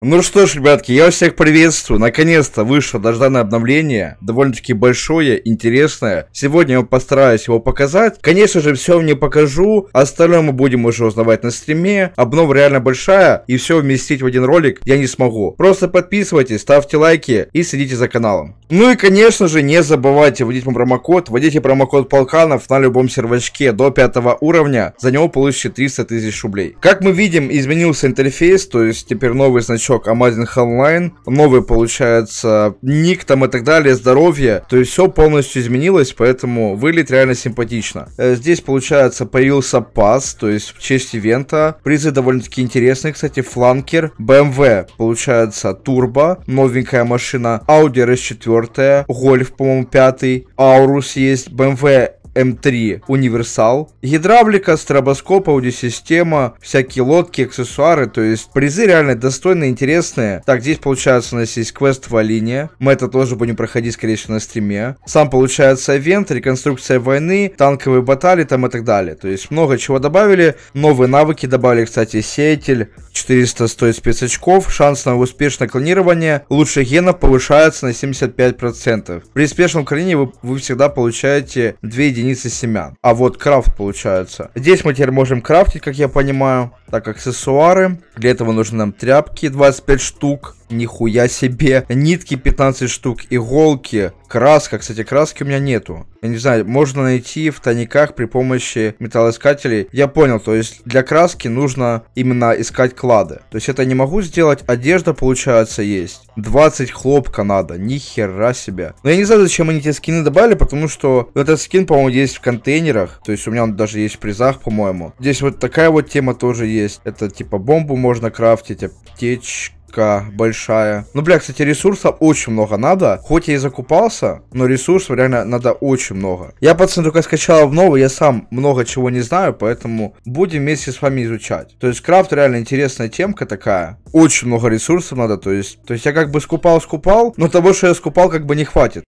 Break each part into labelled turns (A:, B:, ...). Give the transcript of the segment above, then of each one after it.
A: Ну что ж, ребятки, я всех приветствую. Наконец-то вышло должданное обновление. Довольно-таки большое, интересное. Сегодня я постараюсь его показать. Конечно же, все не покажу. Остальное мы будем уже узнавать на стриме. Обнов реально большая. И все вместить в один ролик я не смогу. Просто подписывайтесь, ставьте лайки и следите за каналом. Ну и, конечно же, не забывайте вводить мой промокод. Вводите промокод Полканов на любом сервачке до 5 уровня. За него получите 300 тысяч рублей. Как мы видим, изменился интерфейс. То есть теперь новый значок новичок Амазинг Онлайн, новый получается ник там и так далее, здоровье, то есть все полностью изменилось, поэтому вылет реально симпатично. Э, здесь получается появился пас, то есть в честь ивента, призы довольно-таки интересные, кстати, фланкер, BMW, эм получается турбо, новенькая машина, Audi RS4, Golf, по-моему, пятый Aurus есть, BMW М3 универсал, гидравлика, стробоскоп, аудиосистема, всякие лодки, аксессуары, то есть призы реально достойные, интересные. Так, здесь получается у нас есть квестовая линия, мы это тоже будем проходить, скорее всего, на стриме. Сам получается ивент, реконструкция войны, танковые баталии там и так далее. То есть много чего добавили, новые навыки добавили, кстати, сеятель, 400 стоит спецочков, шанс на успешное клонирование, лучше генов повышается на 75%. При успешном клонировании вы, вы всегда получаете 2 единицы единицы семян. А вот крафт получается. Здесь мы теперь можем крафтить, как я понимаю. Так, аксессуары. Для этого нужны нам тряпки 25 штук. Нихуя себе. Нитки 15 штук, иголки, краска. Кстати, краски у меня нету. Я не знаю, можно найти в тайниках при помощи металлоискателей. Я понял, то есть для краски нужно именно искать клады. То есть это не могу сделать, одежда получается есть. 20 хлопка надо, нихера себе. Но я не знаю, зачем они эти скины добавили, потому что этот скин, по-моему, есть в контейнерах. То есть у меня он даже есть в призах, по-моему. Здесь вот такая вот тема тоже есть есть. Это типа бомбу можно крафтить, аптечка большая. Ну, бля, кстати, ресурсов очень много надо. Хоть я и закупался, но ресурсов реально надо очень много. Я, пацаны, только скачал в новый, я сам много чего не знаю, поэтому будем вместе с вами изучать. То есть, крафт реально интересная темка такая. Очень много ресурсов надо, то есть, то есть я как бы скупал-скупал, но того, что я скупал, как бы не хватит.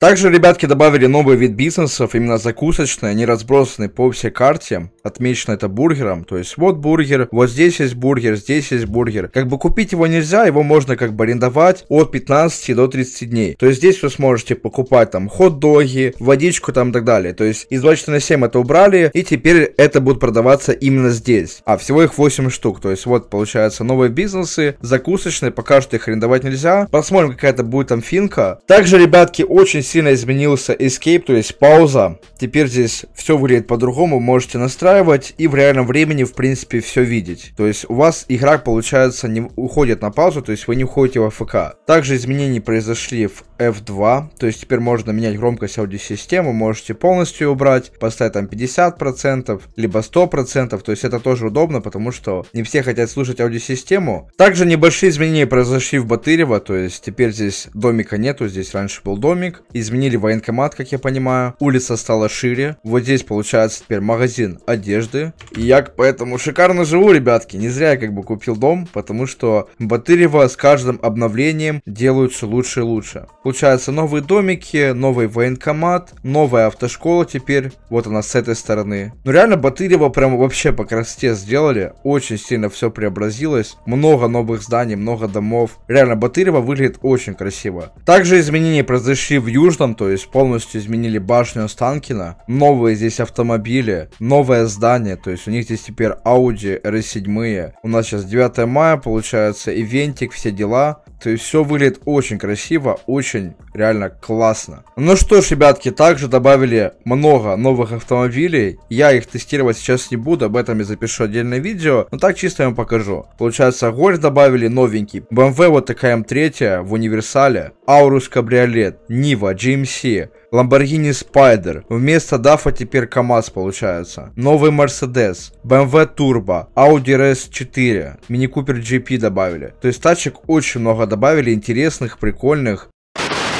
A: Также ребятки добавили новый вид бизнесов, именно закусочные, а они разбросаны по всей карте, отмечено это бургером, то есть вот бургер, вот здесь есть бургер, здесь есть бургер. Как бы купить его нельзя, его можно как бы арендовать от 15 до 30 дней. То есть здесь вы сможете покупать там хот-доги, водичку там и так далее. То есть из 24 на 7 это убрали, и теперь это будет продаваться именно здесь. А, всего их 8 штук, то есть вот получается новые бизнесы, закусочные, пока что их арендовать нельзя. Посмотрим, какая это будет там финка. Также, ребятки, очень сильно изменился escape, то есть пауза. Теперь здесь все выглядит по-другому, можете настраивать и в реальном времени, в принципе, все видеть. То есть у вас игра, получается, не уходит на паузу, то есть вы не уходите в АФК. Также изменения произошли в F2, то есть теперь можно менять громкость аудиосистемы, можете полностью убрать, поставить там 50%, либо 100%, то есть это тоже удобно, потому что не все хотят слушать аудиосистему. Также небольшие изменения произошли в Батырево, то есть теперь здесь домика нету, здесь раньше был домик, и изменили военкомат, как я понимаю. Улица стала шире. Вот здесь получается теперь магазин одежды. И я поэтому шикарно живу, ребятки. Не зря я как бы купил дом, потому что Батырева с каждым обновлением делаются лучше и лучше. Получается новые домики, новый военкомат, новая автошкола теперь. Вот она с этой стороны. Ну реально Батырева прям вообще по красоте сделали. Очень сильно все преобразилось. Много новых зданий, много домов. Реально Батырева выглядит очень красиво. Также изменения произошли в Южном Южном, то есть полностью изменили башню Останкина. Новые здесь автомобили, новое здание, то есть у них здесь теперь Audi R7. У нас сейчас 9 мая, получается, ивентик, все дела. То есть все выглядит очень красиво, очень реально классно. Ну что ж, ребятки, также добавили много новых автомобилей. Я их тестировать сейчас не буду, об этом я запишу отдельное видео. Но так чисто я вам покажу. Получается, Гольф добавили новенький. BMW вот такая М3 в универсале. Аурус Кабриолет, Нива, GMC. Lamborghini Spider, вместо DAF теперь КАМАЗ получается, новый Mercedes, BMW Turbo, Audi RS4, Mini Cooper GP добавили. То есть тачек очень много добавили интересных, прикольных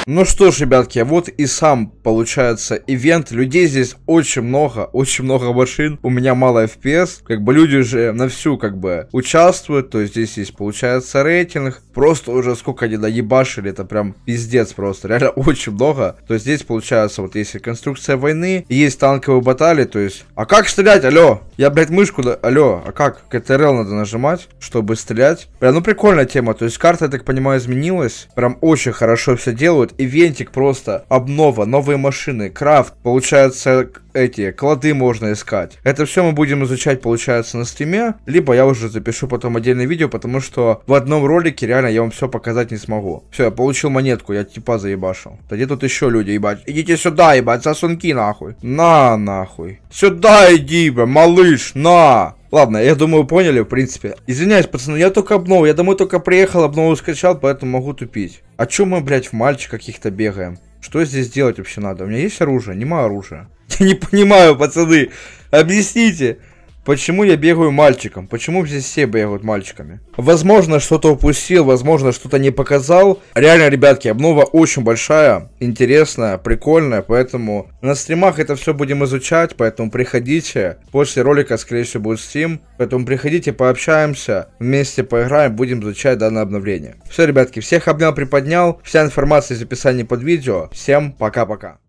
A: ну что ж, ребятки, вот и сам, получается, ивент. Людей здесь очень много, очень много машин. У меня мало FPS. Как бы люди уже на всю, как бы, участвуют. То есть здесь есть, получается, рейтинг. Просто уже сколько они наебашили, это прям пиздец просто. Реально очень много. То есть здесь, получается, вот есть конструкция войны, есть танковые баталии, то есть... А как стрелять, алло? Я, блядь, мышку... Да... Алло, а как? КТРЛ надо нажимать, чтобы стрелять. Прям, ну, прикольная тема. То есть карта, я так понимаю, изменилась. Прям очень хорошо все делают идет ивентик просто, обнова, новые машины, крафт, получается эти, клады можно искать. Это все мы будем изучать, получается, на стриме, либо я уже запишу потом отдельное видео, потому что в одном ролике реально я вам все показать не смогу. Все, я получил монетку, я типа заебашил. Да где тут еще люди, ебать? Идите сюда, ебать, сосунки нахуй. На, нахуй. Сюда иди, бля, малыш, на! Ладно, я думаю, поняли, в принципе. Извиняюсь, пацаны, я только обнову. Я домой только приехал, обнову скачал, поэтому могу тупить. А чё мы, блядь, в мальчик каких-то бегаем? Что здесь делать вообще надо? У меня есть оружие? Нема оружия. Я не понимаю, пацаны. Объясните. Почему я бегаю мальчиком? Почему здесь все бегают мальчиками? Возможно, что-то упустил, возможно, что-то не показал. Реально, ребятки, обнова очень большая, интересная, прикольная, поэтому на стримах это все будем изучать, поэтому приходите. После ролика, скорее всего, будет стрим, поэтому приходите, пообщаемся, вместе поиграем, будем изучать данное обновление. Все, ребятки, всех обнял, приподнял. Вся информация из описания под видео. Всем пока-пока.